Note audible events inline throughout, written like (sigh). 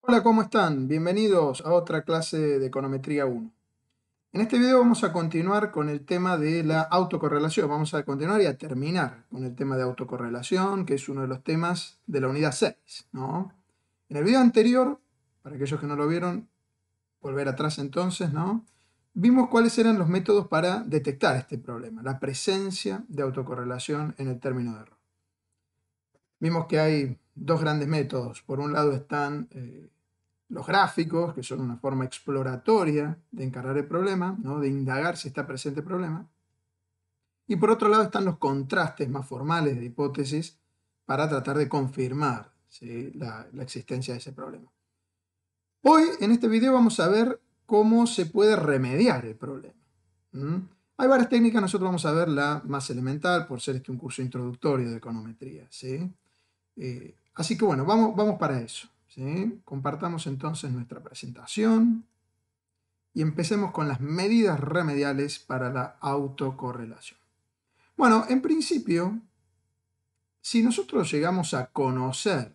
Hola, ¿cómo están? Bienvenidos a otra clase de Econometría 1. En este video vamos a continuar con el tema de la autocorrelación. Vamos a continuar y a terminar con el tema de autocorrelación, que es uno de los temas de la unidad 6. ¿no? En el video anterior, para aquellos que no lo vieron, volver atrás entonces, ¿no? vimos cuáles eran los métodos para detectar este problema, la presencia de autocorrelación en el término de error. Vimos que hay dos grandes métodos. Por un lado están... Eh, los gráficos, que son una forma exploratoria de encarar el problema, ¿no? de indagar si está presente el problema. Y por otro lado están los contrastes más formales de hipótesis para tratar de confirmar la, existencia de ese problema. Hoy en este video vamos a ver cómo se puede remediar el problema. Hay varias técnicas, nosotros vamos a ver la más elemental por ser este un curso introductorio de econometría. ¿sí? Eh, así que bueno, vamos, vamos para eso. Compartamos entonces nuestra presentación y empecemos con las medidas remediales para la autocorrelación. Bueno, en principio, si nosotros llegamos a conocer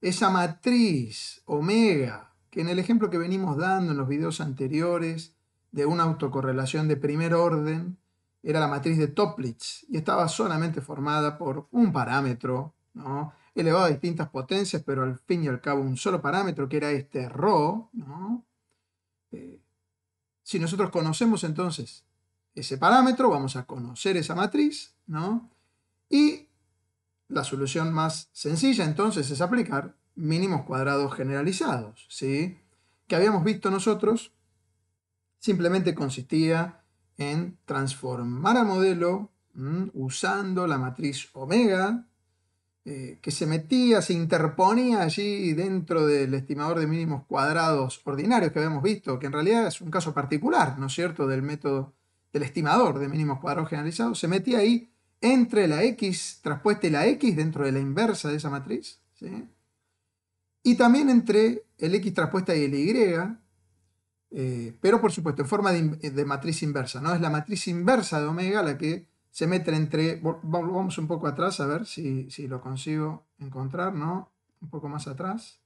esa matriz omega, que en el ejemplo que venimos dando en los videos anteriores de una autocorrelación de primer orden, era la matriz de Toplitz y estaba solamente formada por un parámetro, ¿no? elevado a distintas potencias, pero al fin y al cabo un solo parámetro, que era este ρ, eh, si nosotros conocemos entonces ese parámetro, vamos a conocer esa matriz, ¿no? Y la solución más sencilla entonces es aplicar mínimos cuadrados generalizados, ¿sí? Que habíamos visto nosotros, simplemente consistía en transformar al modelo usando la matriz omega, eh, que se metía, se interponía allí dentro del estimador de mínimos cuadrados ordinarios que habíamos visto, que en realidad es un caso particular, ¿no es cierto?, del método del estimador de mínimos cuadrados generalizados, se metía ahí entre la x traspuesta y la x dentro de la inversa de esa matriz, ¿sí? y también entre el x traspuesta y el y, eh, pero por supuesto en forma de, de matriz inversa, ¿no? Es la matriz inversa de omega la que se mete entre... Vamos un poco atrás a ver si, lo consigo encontrar, ¿no? Un poco más atrás.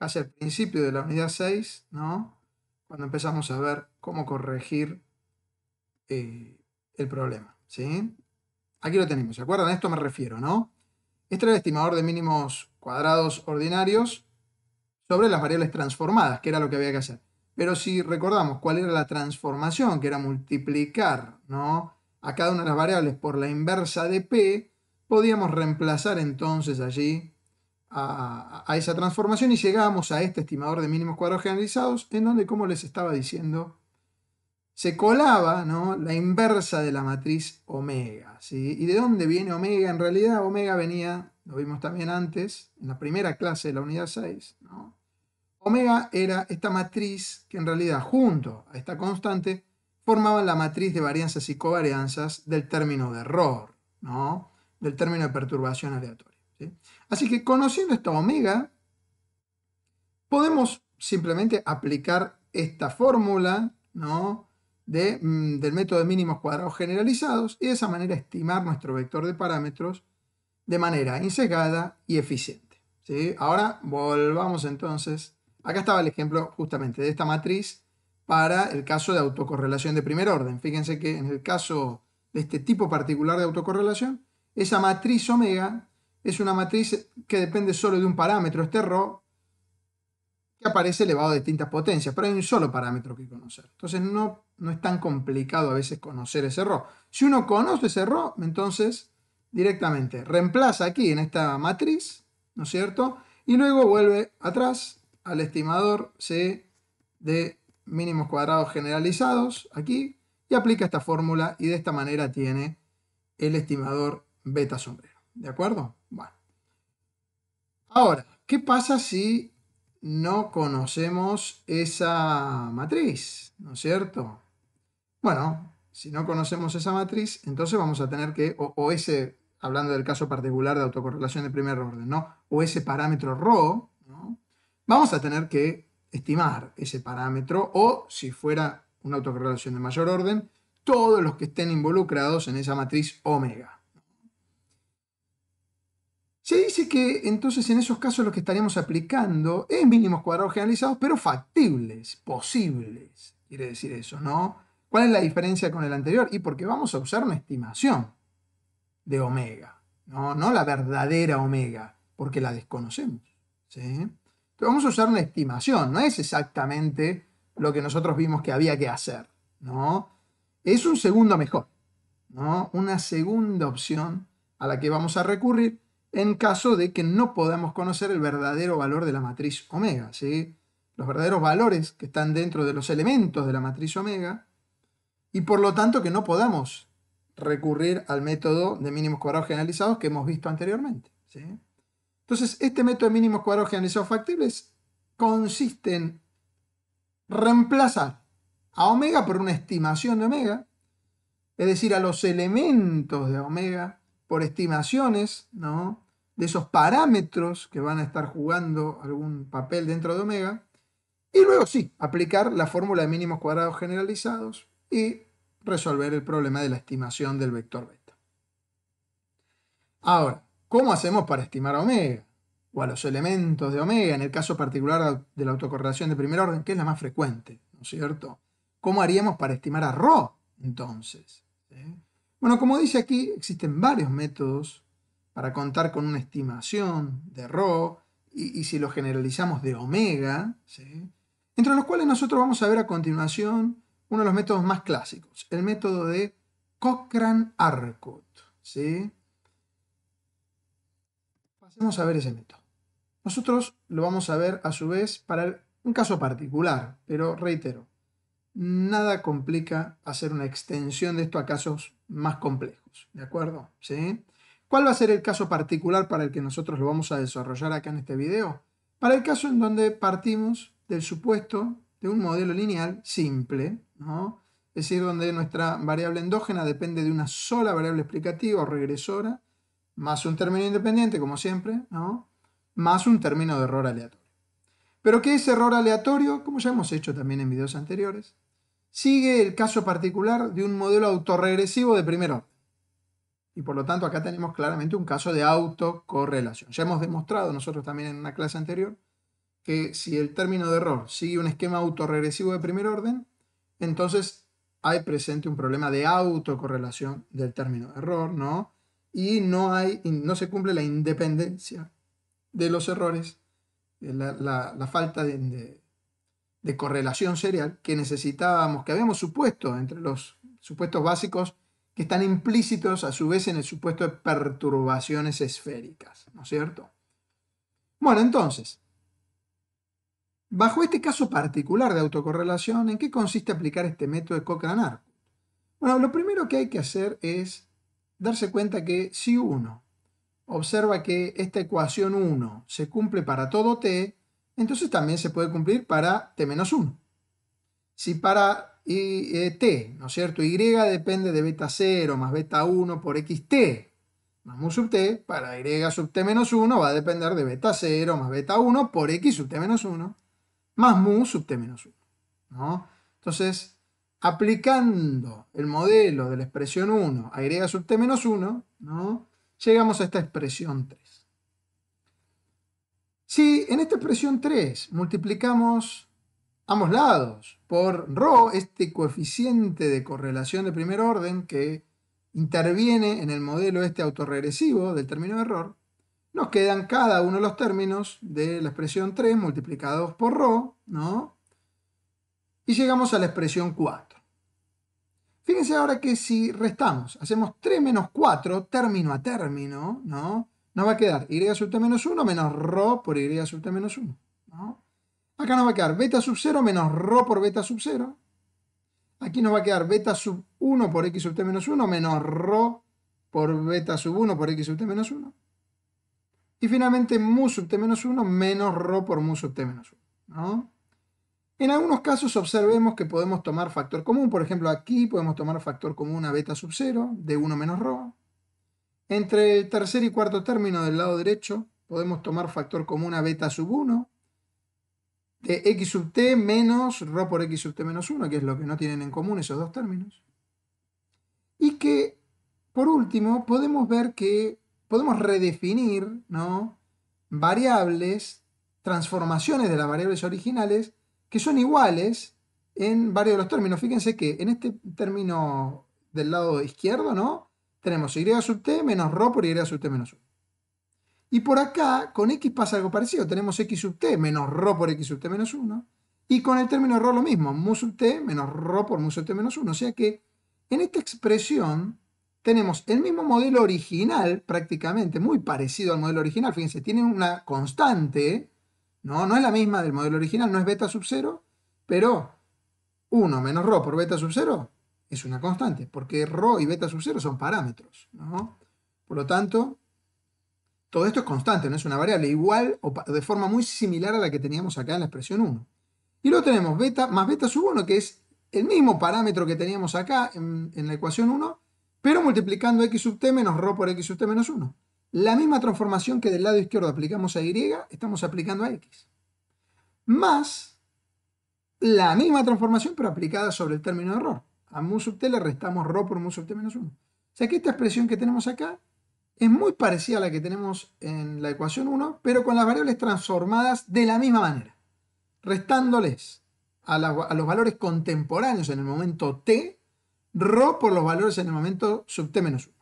Hace el principio de la unidad 6, ¿no? Cuando empezamos a ver cómo corregir eh, el problema, ¿sí? Aquí lo tenemos, ¿se acuerdan? A esto me refiero, ¿no? Este era el estimador de mínimos cuadrados ordinarios sobre las variables transformadas, que era lo que había que hacer. Pero si recordamos cuál era la transformación, que era multiplicar, ¿no? a cada una de las variables por la inversa de P, podíamos reemplazar entonces allí a, esa transformación y llegamos a este estimador de mínimos cuadrados generalizados, en donde, como les estaba diciendo, se colaba ¿no? la inversa de la matriz omega. ¿Y de dónde viene omega? En realidad, omega venía, lo vimos también antes, en la primera clase de la unidad 6. Omega era esta matriz que en realidad, junto a esta constante, formaban la matriz de varianzas y covarianzas del término de error, ¿no? del término de perturbación aleatoria. Así que conociendo esta omega, podemos simplemente aplicar esta fórmula mm, del método de mínimos cuadrados generalizados y de esa manera estimar nuestro vector de parámetros de manera insegada y eficiente. Ahora volvamos entonces. Acá estaba el ejemplo justamente de esta matriz para el caso de autocorrelación de primer orden. Fíjense que en el caso de este tipo particular de autocorrelación, esa matriz omega es una matriz que depende solo de un parámetro, este rho, que aparece elevado a distintas potencias, pero hay un solo parámetro que conocer. Entonces no, no es tan complicado a veces conocer ese rho. Si uno conoce ese rho, entonces directamente reemplaza aquí en esta matriz, ¿no es cierto? Y luego vuelve atrás al estimador C de mínimos cuadrados generalizados aquí y aplica esta fórmula y de esta manera tiene el estimador beta sombrero. ¿De acuerdo? Bueno. Ahora, ¿qué pasa si no conocemos esa matriz? ¿No es cierto? Bueno, si no conocemos esa matriz, entonces vamos a tener que, o, ese, hablando del caso particular de autocorrelación de primer orden, ¿no? O ese parámetro rho, ¿no? Vamos a tener que estimar ese parámetro o, si fuera una autocorrelación de mayor orden, todos los que estén involucrados en esa matriz omega. Se dice que entonces en esos casos lo que estaríamos aplicando es mínimos cuadrados generalizados, pero factibles, posibles, quiere decir eso, ¿no? ¿Cuál es la diferencia con el anterior? Y porque vamos a usar una estimación de omega, no, no la verdadera omega, porque la desconocemos. ¿sí? vamos a usar una estimación, no es exactamente lo que nosotros vimos que había que hacer, ¿no? Es un segundo mejor, ¿no? Una segunda opción a la que vamos a recurrir en caso de que no podamos conocer el verdadero valor de la matriz omega, ¿sí? Los verdaderos valores que están dentro de los elementos de la matriz omega y por lo tanto que no podamos recurrir al método de mínimos cuadrados generalizados que hemos visto anteriormente, ¿sí? Entonces, este método de mínimos cuadrados generalizados factibles consiste en reemplazar a omega por una estimación de omega, es decir, a los elementos de omega por estimaciones, De esos parámetros que van a estar jugando algún papel dentro de omega. Y luego sí, aplicar la fórmula de mínimos cuadrados generalizados y resolver el problema de la estimación del vector beta. Ahora, ¿Cómo hacemos para estimar a omega? O a los elementos de omega, en el caso particular de la autocorrelación de primer orden, que es la más frecuente, ¿no es cierto? ¿Cómo haríamos para estimar a rho entonces? Bueno, como dice aquí, existen varios métodos para contar con una estimación de rho y, si lo generalizamos de omega, entre los cuales nosotros vamos a ver a continuación uno de los métodos más clásicos, el método de Cochrane-Arcot. ¿sí? Vamos a ver ese método. Nosotros lo vamos a ver a su vez para un caso particular, pero reitero, nada complica hacer una extensión de esto a casos más complejos, ¿de acuerdo? ¿Sí? ¿Cuál va a ser el caso particular para el que nosotros lo vamos a desarrollar acá en este video? Para el caso en donde partimos del supuesto de un modelo lineal simple, ¿no? es decir, donde nuestra variable endógena depende de una sola variable explicativa o regresora más un término independiente, como siempre, ¿no? más un término de error aleatorio. Pero ¿qué es error aleatorio? Como ya hemos hecho también en videos anteriores, sigue el caso particular de un modelo autorregresivo de primer orden. Y por lo tanto acá tenemos claramente un caso de autocorrelación. Ya hemos demostrado nosotros también en una clase anterior que si el término de error sigue un esquema autorregresivo de primer orden, entonces hay presente un problema de autocorrelación del término de error, ¿no? y no, hay, no se cumple la independencia de los errores, eh, la, falta de, correlación serial que necesitábamos, que habíamos supuesto entre los supuestos básicos que están implícitos a su vez en el supuesto de perturbaciones esféricas, ¿no es cierto? Bueno, entonces, bajo este caso particular de autocorrelación, ¿en qué consiste aplicar este método de cochrane Bueno, lo primero que hay que hacer es darse cuenta que si uno observa que esta ecuación 1 se cumple para todo t, entonces también se puede cumplir para t-1. Si para y, eh, t, ¿no es cierto? y depende de beta 0 más beta 1 por xt más mu sub t, para y sub t menos 1 va a depender de beta 0 más beta 1 por x sub t menos 1 más mu sub t menos 1. ¿no? Entonces, aplicando el modelo de la expresión 1 a y sub t menos 1, ¿no? llegamos a esta expresión 3. Si en esta expresión 3 multiplicamos ambos lados por ρ, este coeficiente de correlación de primer orden que interviene en el modelo este autorregresivo del término de error, nos quedan cada uno de los términos de la expresión 3 multiplicados por ρ, ¿no? Y llegamos a la expresión 4. Fíjense ahora que si restamos, hacemos 3 menos 4, término a término, ¿no? Nos va a quedar y sub t menos 1 menos ρ por y sub t menos 1, ¿no? Acá nos va a quedar beta sub 0 menos ρ por beta sub 0. Aquí nos va a quedar beta sub 1 por x sub t menos 1 menos ρ por beta sub 1 por x sub t menos 1. Y finalmente mu sub t menos 1 menos ρ por mu sub t menos 1, ¿no? En algunos casos observemos que podemos tomar factor común, por ejemplo aquí podemos tomar factor común a beta sub 0 de 1 menos rho. Entre el tercer y cuarto término del lado derecho podemos tomar factor común a beta sub 1 de x sub t menos rho por x sub t menos 1, que es lo que no tienen en común esos dos términos. Y que, por último, podemos ver que podemos redefinir variables, transformaciones de las variables originales que son iguales en varios de los términos. Fíjense que en este término del lado izquierdo, ¿no? Tenemos y sub t menos rho por y sub t menos 1. Y por acá, con x pasa algo parecido. Tenemos x sub t menos rho por x sub t menos 1. Y con el término rho lo mismo, mu sub t menos rho por mu sub t menos 1. O sea que en esta expresión tenemos el mismo modelo original, prácticamente, muy parecido al modelo original. Fíjense, tienen una constante no, no es la misma del modelo original, no es beta sub 0, pero 1 menos rho por beta sub 0 es una constante, porque rho y beta sub 0 son parámetros. ¿no? Por lo tanto, todo esto es constante, no es una variable, igual o de forma muy similar a la que teníamos acá en la expresión 1. Y luego tenemos beta más beta sub 1, que es el mismo parámetro que teníamos acá en, la ecuación 1, pero multiplicando x sub t menos rho por x sub t menos 1. La misma transformación que del lado izquierdo aplicamos a Y, estamos aplicando a X. Más la misma transformación, pero aplicada sobre el término de error. A mu sub t le restamos rho por mu sub t menos 1. O sea que esta expresión que tenemos acá es muy parecida a la que tenemos en la ecuación 1, pero con las variables transformadas de la misma manera, restándoles a, a, los valores contemporáneos en el momento t, rho por los valores en el momento sub t menos 1.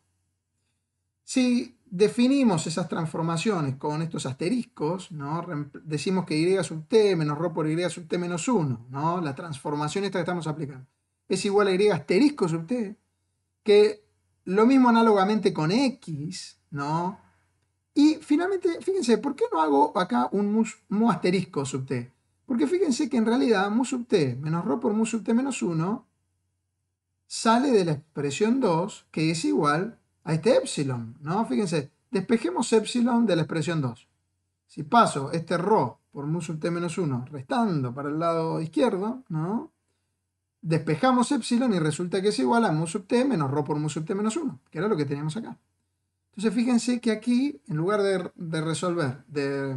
Si definimos esas transformaciones con estos asteriscos, ¿no? decimos que y sub t menos rho por y sub t menos 1, ¿no? la transformación esta que estamos aplicando, es igual a y asterisco sub t, que lo mismo análogamente con x, ¿no? Y finalmente, fíjense, ¿por qué no hago acá un mu, asterisco sub t? Porque fíjense que en realidad mu sub t menos rho por mu sub t menos 1 sale de la expresión 2, que es igual a este epsilon, ¿no? Fíjense, despejemos epsilon de la expresión 2. Si paso este rho por mu sub t menos 1 restando para el lado izquierdo, ¿no? Despejamos epsilon y resulta que es igual a mu sub t menos rho por mu sub t menos 1, que era lo que teníamos acá. Entonces fíjense que aquí, en lugar de, resolver, de,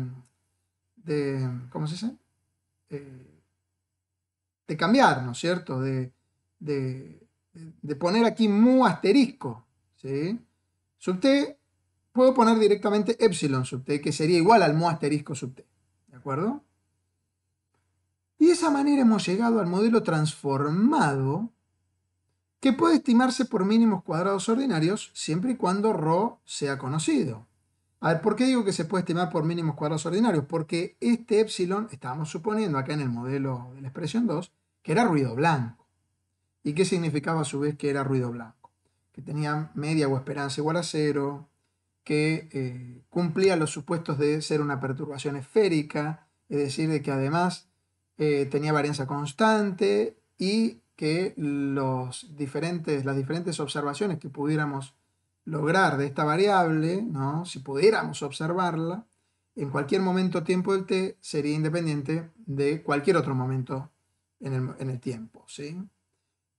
de, ¿cómo se dice? Eh, de cambiar, ¿no es cierto? De, de, de poner aquí mu asterisco, ¿sí? Sub t, puedo poner directamente epsilon sub t, que sería igual al mu asterisco sub t, ¿de acuerdo? Y de esa manera hemos llegado al modelo transformado que puede estimarse por mínimos cuadrados ordinarios siempre y cuando ρ sea conocido. A ver, ¿por qué digo que se puede estimar por mínimos cuadrados ordinarios? Porque este epsilon, estábamos suponiendo acá en el modelo de la expresión 2, que era ruido blanco. ¿Y qué significaba a su vez que era ruido blanco? que tenía media o esperanza igual a cero, que eh, cumplía los supuestos de ser una perturbación esférica, es decir, de que además eh, tenía varianza constante y que los diferentes, las diferentes observaciones que pudiéramos lograr de esta variable, si pudiéramos observarla, en cualquier momento tiempo del t sería independiente de cualquier otro momento en el, en el tiempo. ¿sí?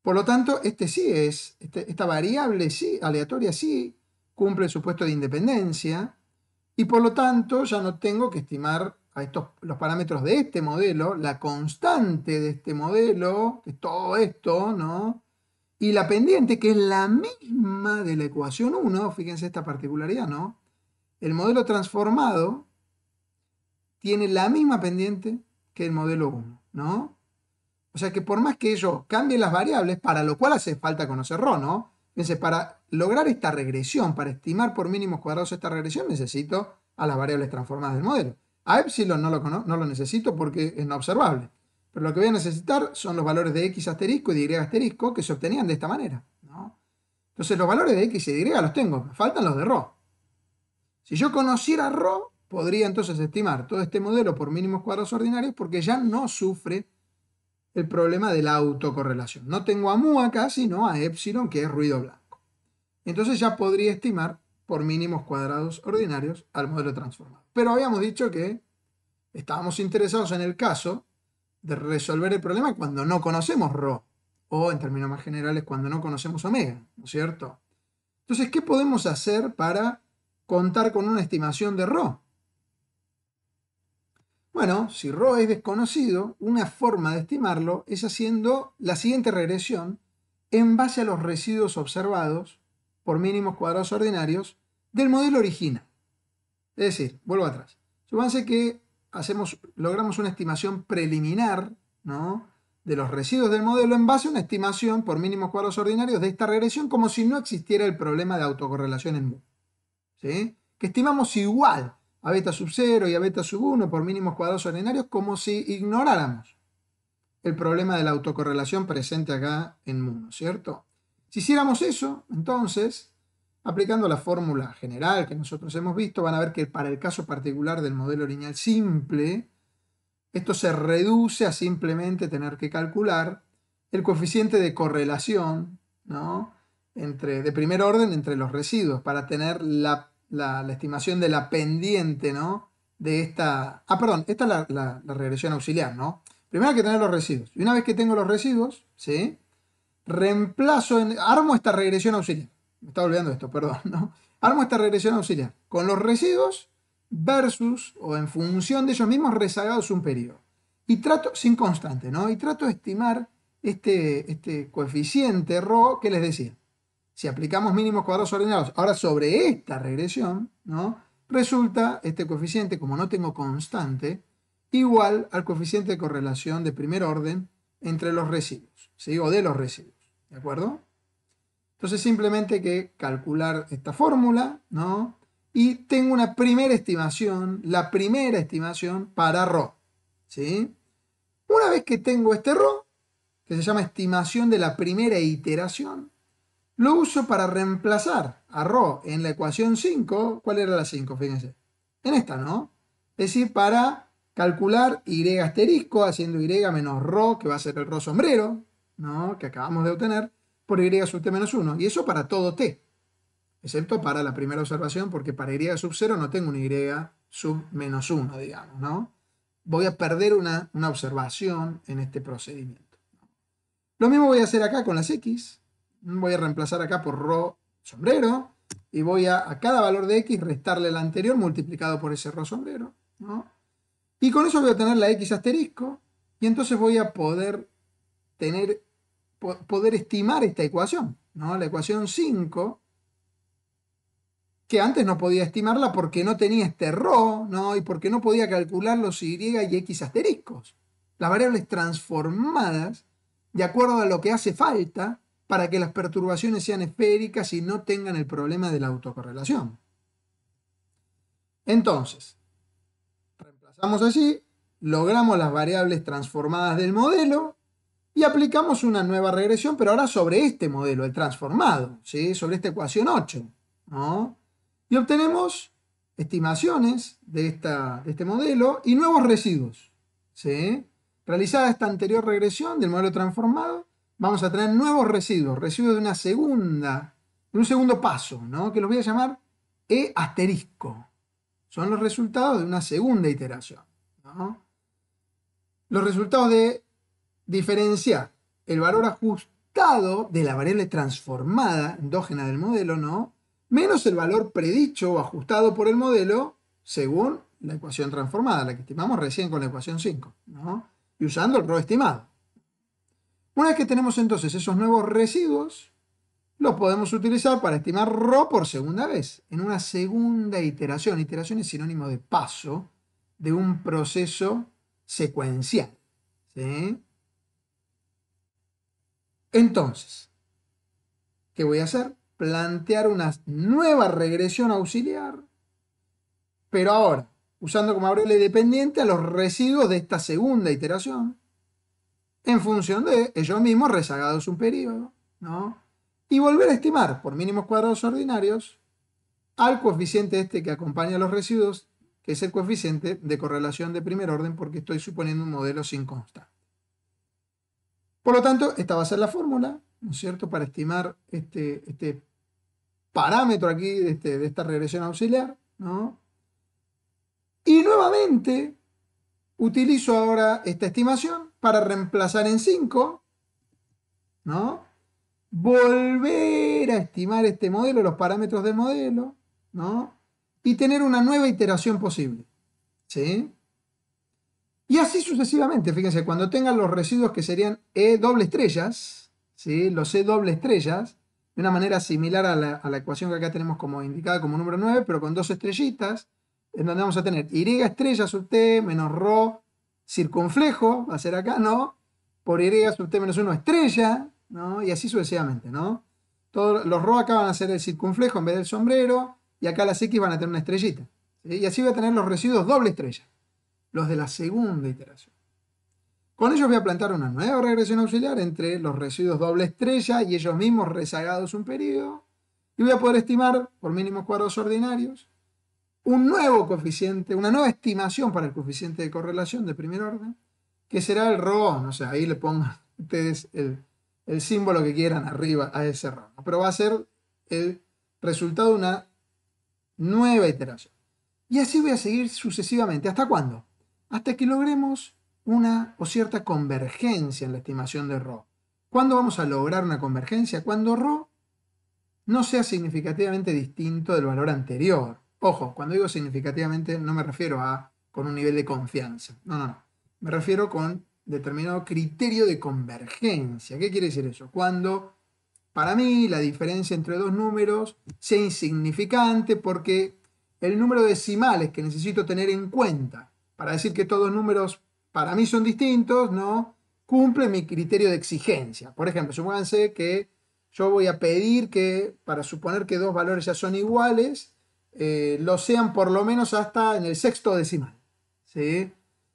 Por lo tanto, este sí es, este, esta variable sí, aleatoria sí cumple el supuesto de independencia y por lo tanto ya no tengo que estimar a estos, los parámetros de este modelo, la constante de este modelo, que es todo esto, ¿no? Y la pendiente, que es la misma de la ecuación 1, fíjense esta particularidad, ¿no? El modelo transformado tiene la misma pendiente que el modelo 1, ¿no? O sea que por más que ellos cambien las variables, para lo cual hace falta conocer rho, ¿no? para lograr esta regresión, para estimar por mínimos cuadrados esta regresión, necesito a las variables transformadas del modelo. A epsilon no lo, lo necesito porque es no observable. Pero lo que voy a necesitar son los valores de x asterisco y de y asterisco que se obtenían de esta manera. ¿no? Entonces los valores de x y de y los tengo, me faltan los de ρ. Si yo conociera ρ, podría entonces estimar todo este modelo por mínimos cuadrados ordinarios porque ya no sufre el problema de la autocorrelación. No tengo a mu acá, sino a epsilon, que es ruido blanco. Entonces ya podría estimar por mínimos cuadrados ordinarios al modelo transformado. Pero habíamos dicho que estábamos interesados en el caso de resolver el problema cuando no conocemos ρ, o en términos más generales, cuando no conocemos omega, ¿no es cierto? Entonces, ¿qué podemos hacer para contar con una estimación de ρ? Bueno, si rho es desconocido, una forma de estimarlo es haciendo la siguiente regresión en base a los residuos observados por mínimos cuadrados ordinarios del modelo original. Es decir, vuelvo atrás. Supónse que hacemos, logramos una estimación preliminar de los residuos del modelo en base a una estimación por mínimos cuadrados ordinarios de esta regresión como si no existiera el problema de autocorrelación en mu. ¿sí? Que estimamos igual a beta sub 0 y a beta sub 1 por mínimos cuadrados ordinarios como si ignoráramos el problema de la autocorrelación presente acá en mundo ¿cierto? Si hiciéramos eso, entonces, aplicando la fórmula general que nosotros hemos visto, van a ver que para el caso particular del modelo lineal simple, esto se reduce a simplemente tener que calcular el coeficiente de correlación, ¿no? Entre, de primer orden entre los residuos para tener la la, estimación de la pendiente, ¿no? De esta... Ah, perdón, esta es la, regresión auxiliar, ¿no? Primero hay que tener los residuos. Y una vez que tengo los residuos, ¿sí? Reemplazo, en... armo esta regresión auxiliar. Me estaba olvidando esto, perdón, ¿no? Armo esta regresión auxiliar con los residuos versus o en función de ellos mismos rezagados un periodo. Y trato, sin constante, ¿no? Y trato de estimar este, este coeficiente RO que les decía si aplicamos mínimos cuadrados ordenados ahora sobre esta regresión, ¿no? resulta este coeficiente, como no tengo constante, igual al coeficiente de correlación de primer orden entre los residuos, ¿sí? o de los residuos, ¿de acuerdo? Entonces simplemente hay que calcular esta fórmula, ¿no? Y tengo una primera estimación, la primera estimación para rho ¿sí? Una vez que tengo este rho que se llama estimación de la primera iteración, lo uso para reemplazar a Rho en la ecuación 5. ¿Cuál era la 5? Fíjense. En esta, ¿no? Es decir, para calcular Y asterisco, haciendo Y menos Rho, que va a ser el Rho sombrero, ¿no? Que acabamos de obtener, por Y sub T menos 1. Y eso para todo T. Excepto para la primera observación, porque para Y sub 0 no tengo un Y sub menos 1, digamos, ¿no? Voy a perder una, una observación en este procedimiento. Lo mismo voy a hacer acá con las X voy a reemplazar acá por ro sombrero y voy a, a cada valor de x restarle el anterior multiplicado por ese ro sombrero. Y con eso voy a tener la x asterisco y entonces voy a poder tener poder estimar esta ecuación, ¿no? La ecuación 5 que antes no podía estimarla porque no tenía este rho, ¿no? Y porque no podía calcular los y y x asteriscos. Las variables transformadas de acuerdo a lo que hace falta para que las perturbaciones sean esféricas y no tengan el problema de la autocorrelación. Entonces, reemplazamos así, logramos las variables transformadas del modelo y aplicamos una nueva regresión, pero ahora sobre este modelo, el transformado, ¿sí? sobre esta ecuación 8. Y obtenemos estimaciones de, este modelo y nuevos residuos. ¿sí? Realizada esta anterior regresión del modelo transformado, vamos a tener nuevos residuos, residuos de una segunda, un segundo paso, ¿no? que los voy a llamar E asterisco. Son los resultados de una segunda iteración. ¿no? Los resultados de diferenciar el valor ajustado de la variable transformada endógena del modelo, ¿no? menos el valor predicho o ajustado por el modelo según la ecuación transformada, la que estimamos recién con la ecuación 5, ¿no? y usando el rho estimado. Una vez que tenemos entonces esos nuevos residuos, los podemos utilizar para estimar Rho por segunda vez, en una segunda iteración. Iteración es sinónimo de paso de un proceso secuencial. Entonces, ¿qué voy a hacer? Plantear una nueva regresión auxiliar, pero ahora, usando como variable dependiente a los residuos de esta segunda iteración, en función de ellos mismos rezagados un periodo, ¿no? Y volver a estimar por mínimos cuadrados ordinarios al coeficiente este que acompaña a los residuos, que es el coeficiente de correlación de primer orden, porque estoy suponiendo un modelo sin constante. Por lo tanto, esta va a ser la fórmula, ¿no es cierto?, para estimar este, este parámetro aquí de, este, de esta regresión auxiliar, ¿no? Y nuevamente utilizo ahora esta estimación para reemplazar en 5, ¿no? Volver a estimar este modelo, los parámetros del modelo, ¿no? Y tener una nueva iteración posible, ¿sí? Y así sucesivamente, fíjense, cuando tengan los residuos que serían E doble estrellas, ¿sí? Los E doble estrellas, de una manera similar a la, ecuación que acá tenemos como indicada como número 9, pero con dos estrellitas, en donde vamos a tener Y estrella sub T menos Rho circunflejo, va a ser acá, ¿no? Por y sub t menos 1 estrella, ¿no? Y así sucesivamente, ¿no? Todos, los rho acá van a ser el circunflejo en vez del sombrero, y acá las x van a tener una estrellita. Y así voy a tener los residuos doble estrella, los de la segunda iteración. Con ellos voy a plantar una nueva regresión auxiliar entre los residuos doble estrella y ellos mismos rezagados un periodo. Y voy a poder estimar por mínimos cuadros ordinarios un nuevo coeficiente, una nueva estimación para el coeficiente de correlación de primer orden, que será el rho no sea, ahí le pongan (laughs) ustedes el, símbolo que quieran arriba a ese rho pero va a ser el resultado de una nueva iteración. Y así voy a seguir sucesivamente. ¿Hasta cuándo? Hasta que logremos una o cierta convergencia en la estimación de rho ¿Cuándo vamos a lograr una convergencia? Cuando rho no sea significativamente distinto del valor anterior. Ojo, cuando digo significativamente no me refiero a con un nivel de confianza. No, no, no. Me refiero con determinado criterio de convergencia. ¿Qué quiere decir eso? Cuando para mí la diferencia entre dos números sea insignificante porque el número de decimales que necesito tener en cuenta para decir que todos los números para mí son distintos, no cumple mi criterio de exigencia. Por ejemplo, supónganse que yo voy a pedir que, para suponer que dos valores ya son iguales, eh, lo sean por lo menos hasta en el sexto decimal. ¿sí?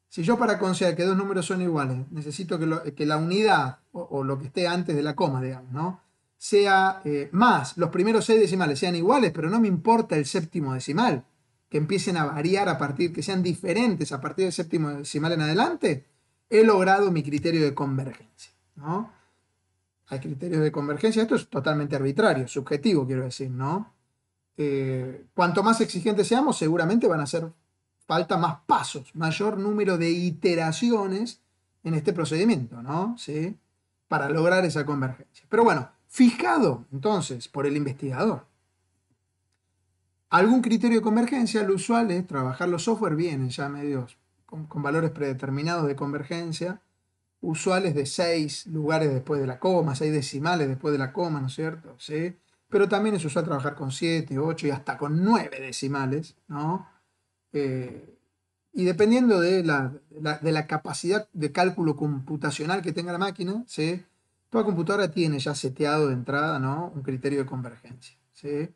Si yo para considerar que dos números son iguales, necesito que, la unidad, o, lo que esté antes de la coma, digamos, ¿no? sea eh, más, los primeros seis decimales sean iguales, pero no me importa el séptimo decimal, que empiecen a variar a partir, que sean diferentes a partir del séptimo decimal en adelante, he logrado mi criterio de convergencia. ¿no? Hay criterios de convergencia, esto es totalmente arbitrario, subjetivo, quiero decir, ¿no? Eh, cuanto más exigentes seamos, seguramente van a hacer falta más pasos, mayor número de iteraciones en este procedimiento, ¿no? ¿Sí? Para lograr esa convergencia. Pero bueno, fijado entonces por el investigador. Algún criterio de convergencia, lo usual es trabajar los software bien, ya medios con, con valores predeterminados de convergencia, usuales de seis lugares después de la coma, seis decimales después de la coma, ¿no es cierto? ¿Sí? pero también es usual trabajar con 7, 8 y hasta con 9 decimales, ¿no? Eh, y dependiendo de la, de la, capacidad de cálculo computacional que tenga la máquina, ¿sí? toda computadora tiene ya seteado de entrada ¿no? un criterio de convergencia. ¿sí?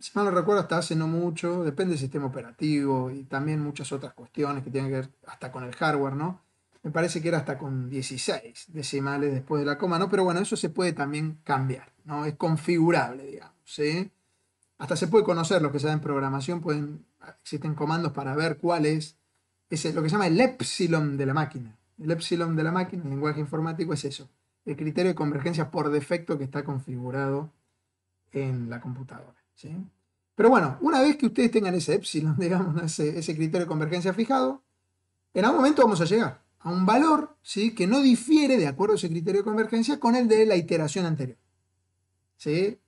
Si mal no recuerdo, hasta hace no mucho, depende del sistema operativo y también muchas otras cuestiones que tienen que ver hasta con el hardware, ¿no? me parece que era hasta con 16 decimales después de la coma, ¿no? Pero bueno, eso se puede también cambiar, ¿no? Es configurable, digamos, ¿sí? Hasta se puede conocer lo que en programación, pueden, existen comandos para ver cuál es, lo que se llama el epsilon de la máquina. El epsilon de la máquina, el lenguaje informático, es eso, el criterio de convergencia por defecto que está configurado en la computadora, ¿sí? Pero bueno, una vez que ustedes tengan ese épsilon, (laughs) digamos, ese criterio de convergencia fijado, en algún momento vamos a llegar a un valor ¿sí? que no difiere, de acuerdo a ese criterio de convergencia, con el de la iteración anterior. ¿sí?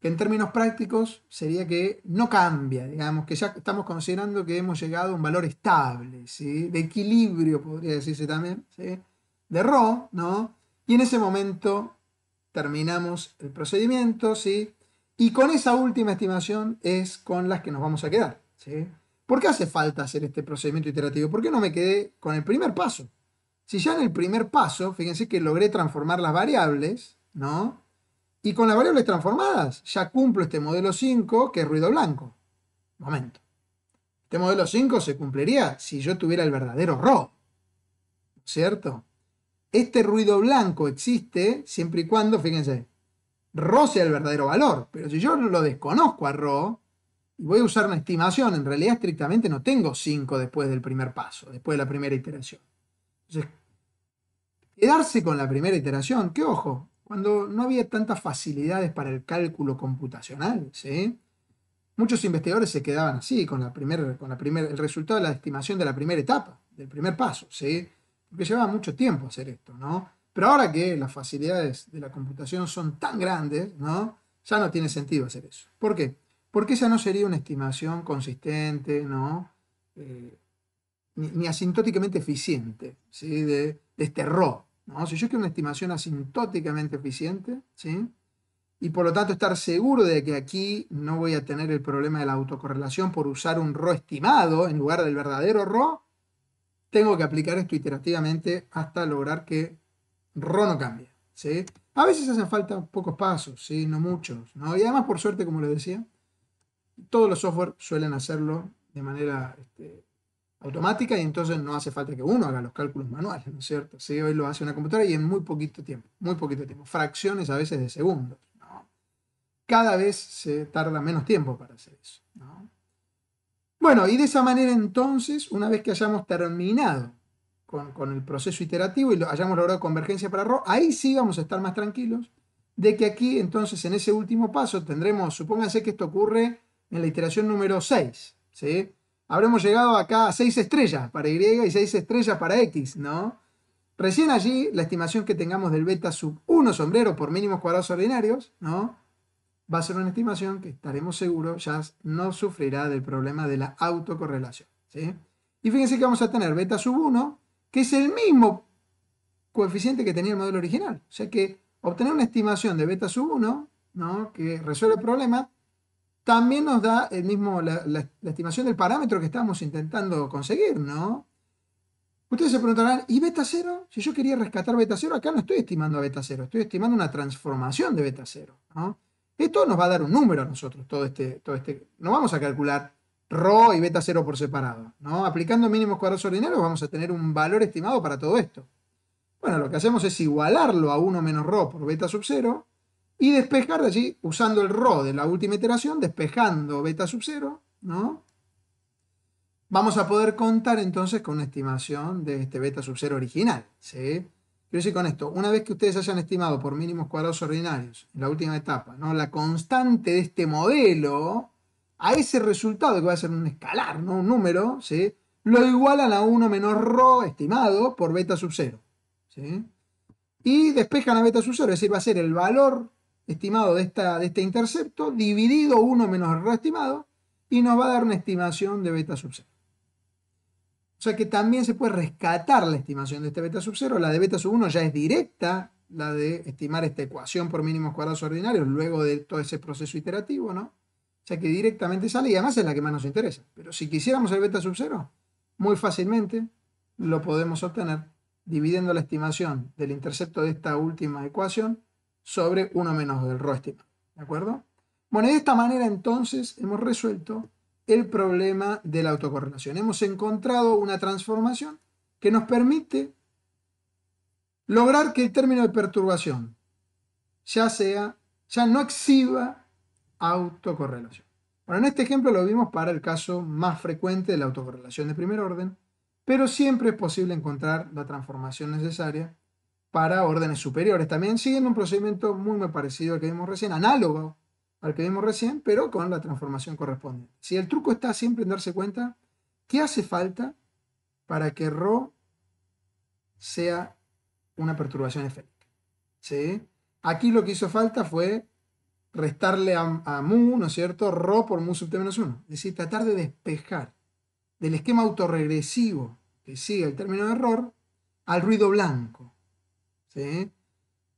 Que en términos prácticos sería que no cambia, digamos, que ya estamos considerando que hemos llegado a un valor estable, ¿sí? de equilibrio, podría decirse también, ¿sí? de Rho, ¿no? Y en ese momento terminamos el procedimiento, ¿sí? Y con esa última estimación es con las que nos vamos a quedar, ¿sí? ¿Por qué hace falta hacer este procedimiento iterativo? ¿Por qué no me quedé con el primer paso? Si ya en el primer paso, fíjense que logré transformar las variables, ¿no? Y con las variables transformadas, ya cumplo este modelo 5 que es ruido blanco. Momento. Este modelo 5 se cumpliría si yo tuviera el verdadero RO. ¿Cierto? Este ruido blanco existe siempre y cuando, fíjense, RO sea el verdadero valor. Pero si yo lo desconozco a RO, y voy a usar una estimación, en realidad estrictamente no tengo 5 después del primer paso, después de la primera iteración. Entonces, quedarse con la primera iteración, que ojo, cuando no había tantas facilidades para el cálculo computacional, ¿sí? Muchos investigadores se quedaban así, con, la primer, con la el resultado de la estimación de la primera etapa, del primer paso, ¿sí? Porque llevaba mucho tiempo hacer esto, ¿no? Pero ahora que las facilidades de la computación son tan grandes, ¿no? Ya no tiene sentido hacer eso. ¿Por qué? porque esa no sería una estimación consistente, ¿no? Eh, ni, asintóticamente eficiente, ¿sí? De, este RO, ¿no? Si yo quiero una estimación asintóticamente eficiente, ¿sí? Y por lo tanto estar seguro de que aquí no voy a tener el problema de la autocorrelación por usar un RO estimado en lugar del verdadero RO, tengo que aplicar esto iterativamente hasta lograr que RO no cambie, ¿sí? A veces hacen falta pocos pasos, ¿sí? No muchos, Y además, por suerte, como les decía, todos los software suelen hacerlo de manera este, automática y entonces no hace falta que uno haga los cálculos manuales, ¿no es cierto? Sí, hoy lo hace una computadora y en muy poquito tiempo, muy poquito tiempo, fracciones a veces de segundos. Cada vez se tarda menos tiempo para hacer eso. Bueno, y de esa manera entonces, una vez que hayamos terminado con, el proceso iterativo y lo, hayamos logrado convergencia para RO, ahí sí vamos a estar más tranquilos de que aquí entonces en ese último paso tendremos, supónganse que esto ocurre en la iteración número 6. ¿sí? Habremos llegado acá a 6 estrellas para Y y 6 estrellas para X, ¿no? Recién allí, la estimación que tengamos del beta sub 1 sombrero por mínimos cuadrados ordinarios, ¿no? Va a ser una estimación que estaremos seguros ya no sufrirá del problema de la autocorrelación, ¿sí? Y fíjense que vamos a tener beta sub 1, que es el mismo coeficiente que tenía el modelo original. O sea que obtener una estimación de beta sub 1, ¿no? Que resuelve el problema, también nos da el mismo, la, estimación del parámetro que estamos intentando conseguir, ¿no? Ustedes se preguntarán, ¿y beta cero? Si yo quería rescatar beta cero, acá no estoy estimando a beta cero, estoy estimando una transformación de beta 0. Esto nos va a dar un número a nosotros, todo este, todo este. No vamos a calcular ρ y beta 0 por separado. ¿no? Aplicando mínimos cuadrados ordinarios vamos a tener un valor estimado para todo esto. Bueno, lo que hacemos es igualarlo a 1 menos rho por beta sub 0 y despejar de allí, usando el rho de la última iteración, despejando beta sub 0, ¿no? Vamos a poder contar entonces con una estimación de este beta sub 0 original, ¿sí? Quiero decir con esto, una vez que ustedes hayan estimado por mínimos cuadrados ordinarios, en la última etapa, ¿no? la constante de este modelo, a ese resultado que va a ser un escalar, ¿no? un número, ¿sí? lo igualan a 1 menos rho estimado por beta sub 0. ¿sí? Y despejan a beta sub 0, es decir, va a ser el valor estimado de, esta, de este intercepto dividido 1 menos el estimado y nos va a dar una estimación de beta sub 0. O sea que también se puede rescatar la estimación de este beta sub 0. La de beta sub 1 ya es directa, la de estimar esta ecuación por mínimos cuadrados ordinarios luego de todo ese proceso iterativo, ¿no? O sea que directamente sale y además es la que más nos interesa. Pero si quisiéramos el beta sub 0, muy fácilmente lo podemos obtener dividiendo la estimación del intercepto de esta última ecuación sobre 1 menos del rho ¿De acuerdo? Bueno, de esta manera entonces hemos resuelto el problema de la autocorrelación. Hemos encontrado una transformación que nos permite lograr que el término de perturbación ya sea, ya no exhiba autocorrelación. Bueno, en este ejemplo lo vimos para el caso más frecuente de la autocorrelación de primer orden, pero siempre es posible encontrar la transformación necesaria para órdenes superiores. También siguen un procedimiento muy, muy parecido al que vimos recién, análogo al que vimos recién, pero con la transformación correspondiente. Si el truco está siempre en darse cuenta, ¿qué hace falta para que Rho sea una perturbación esférica? ¿Sí? Aquí lo que hizo falta fue restarle a, mu, ¿no es cierto?, Rho por mu sub t menos 1. Es decir, tratar de despejar del esquema autorregresivo que sigue el término de error al ruido blanco.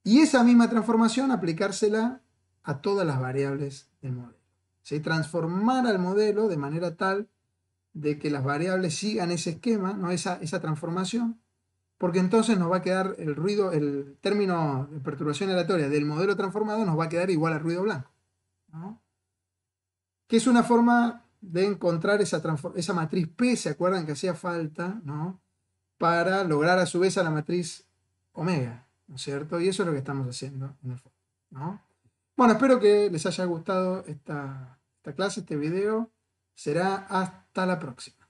Y esa misma transformación aplicársela a todas las variables del modelo. se Transformar al modelo de manera tal de que las variables sigan ese esquema, ¿no? esa, esa transformación, porque entonces nos va a quedar el ruido, el término de perturbación aleatoria del modelo transformado nos va a quedar igual al ruido blanco. Que es una forma de encontrar esa, esa matriz P, ¿se acuerdan que hacía falta? ¿no? Para lograr a su vez a la matriz omega, ¿no es cierto? Y eso es lo que estamos haciendo en el fondo, ¿no? Bueno, espero que les haya gustado esta, esta clase, este video. Será hasta la próxima.